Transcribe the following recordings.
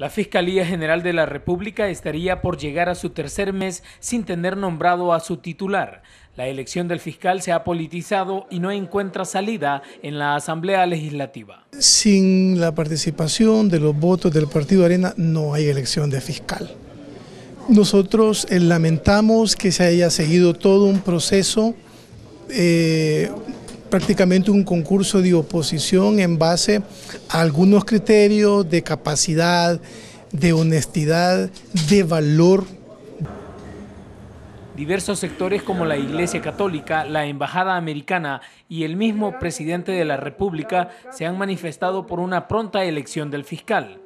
La Fiscalía General de la República estaría por llegar a su tercer mes sin tener nombrado a su titular. La elección del fiscal se ha politizado y no encuentra salida en la Asamblea Legislativa. Sin la participación de los votos del Partido Arena no hay elección de fiscal. Nosotros eh, lamentamos que se haya seguido todo un proceso eh, prácticamente un concurso de oposición en base a algunos criterios de capacidad, de honestidad, de valor. Diversos sectores como la Iglesia Católica, la Embajada Americana y el mismo presidente de la República se han manifestado por una pronta elección del fiscal.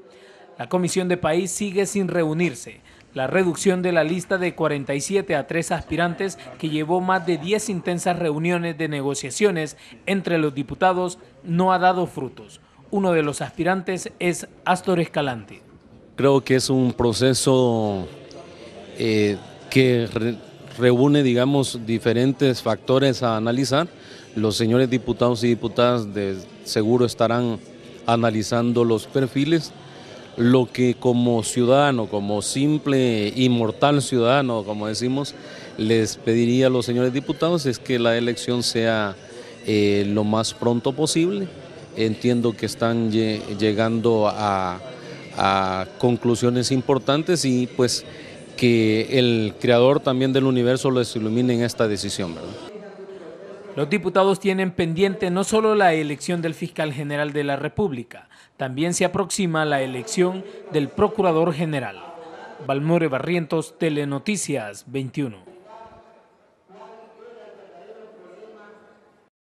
La Comisión de País sigue sin reunirse. La reducción de la lista de 47 a 3 aspirantes que llevó más de 10 intensas reuniones de negociaciones entre los diputados no ha dado frutos. Uno de los aspirantes es Astor Escalante. Creo que es un proceso eh, que reúne, digamos, diferentes factores a analizar. Los señores diputados y diputadas de seguro estarán analizando los perfiles lo que como ciudadano, como simple inmortal ciudadano, como decimos, les pediría a los señores diputados es que la elección sea eh, lo más pronto posible. Entiendo que están llegando a, conclusiones importantes y pues que el creador también del universo les ilumine en esta decisión. ¿verdad? Los diputados tienen pendiente no solo la elección del fiscal general de la República, también se aproxima la elección del procurador general. Balmore Barrientos, Telenoticias 21.